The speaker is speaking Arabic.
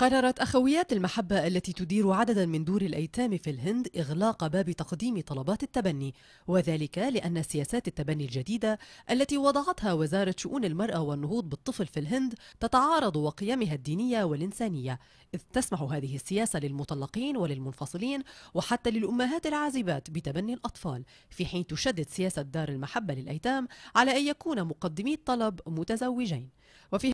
قررت أخويات المحبة التي تدير عددا من دور الأيتام في الهند إغلاق باب تقديم طلبات التبني وذلك لأن سياسات التبني الجديدة التي وضعتها وزارة شؤون المرأة والنهوض بالطفل في الهند تتعارض وقيمها الدينية والإنسانية إذ تسمح هذه السياسة للمطلقين وللمنفصلين وحتى للأمهات العازبات بتبني الأطفال في حين تشدد سياسة دار المحبة للأيتام على أن يكون مقدمي الطلب متزوجين وفي